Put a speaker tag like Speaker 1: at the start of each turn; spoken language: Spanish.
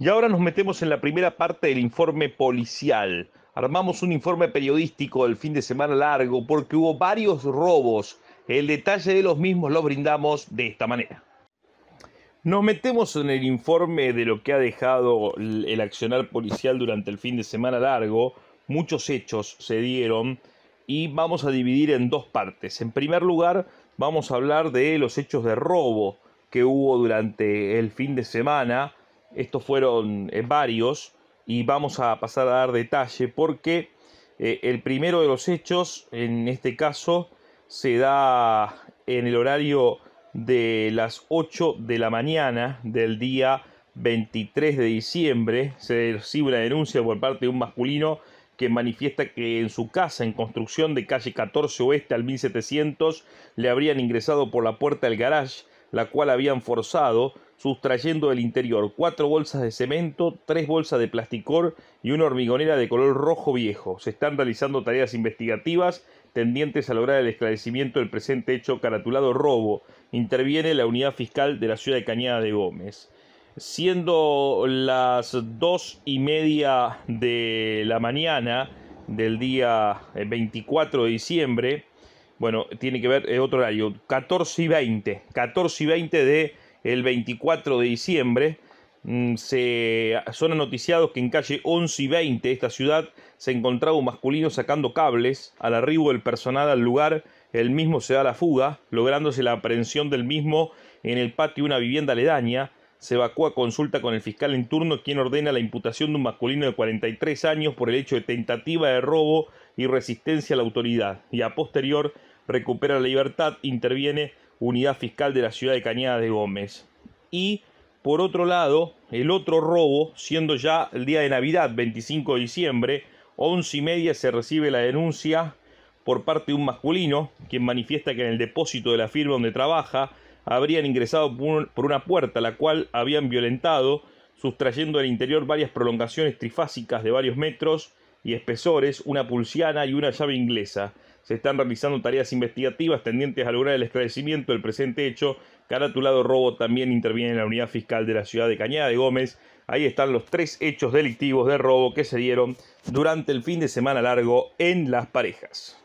Speaker 1: Y ahora nos metemos en la primera parte del informe policial. Armamos un informe periodístico del fin de semana largo porque hubo varios robos. El detalle de los mismos lo brindamos de esta manera. Nos metemos en el informe de lo que ha dejado el accionar policial durante el fin de semana largo. Muchos hechos se dieron y vamos a dividir en dos partes. En primer lugar, vamos a hablar de los hechos de robo que hubo durante el fin de semana estos fueron eh, varios y vamos a pasar a dar detalle porque eh, el primero de los hechos, en este caso, se da en el horario de las 8 de la mañana del día 23 de diciembre. Se recibe una denuncia por parte de un masculino que manifiesta que en su casa en construcción de calle 14 Oeste al 1700 le habrían ingresado por la puerta del garage la cual habían forzado, sustrayendo del interior cuatro bolsas de cemento, tres bolsas de plasticor y una hormigonera de color rojo viejo. Se están realizando tareas investigativas tendientes a lograr el esclarecimiento del presente hecho caratulado robo. Interviene la unidad fiscal de la ciudad de Cañada de Gómez. Siendo las dos y media de la mañana del día 24 eh, de diciembre, bueno, tiene que ver otro horario, 14 y 20, 14 y 20 de el 24 de diciembre. Mm, se, son noticiados que en calle 11 y 20 de esta ciudad se encontraba un masculino sacando cables. Al arribo del personal al lugar, el mismo se da la fuga, lográndose la aprehensión del mismo en el patio de una vivienda aledaña se evacúa consulta con el fiscal en turno, quien ordena la imputación de un masculino de 43 años por el hecho de tentativa de robo y resistencia a la autoridad, y a posterior recupera la libertad, interviene unidad fiscal de la ciudad de Cañada de Gómez. Y por otro lado, el otro robo, siendo ya el día de Navidad, 25 de diciembre, 11 y media se recibe la denuncia por parte de un masculino, quien manifiesta que en el depósito de la firma donde trabaja, habrían ingresado por una puerta, la cual habían violentado, sustrayendo del interior varias prolongaciones trifásicas de varios metros y espesores, una pulsiana y una llave inglesa. Se están realizando tareas investigativas tendientes a lograr el esclarecimiento del presente hecho. Caratulado Robo también interviene en la unidad fiscal de la ciudad de Cañada de Gómez. Ahí están los tres hechos delictivos de robo que se dieron durante el fin de semana largo en Las Parejas.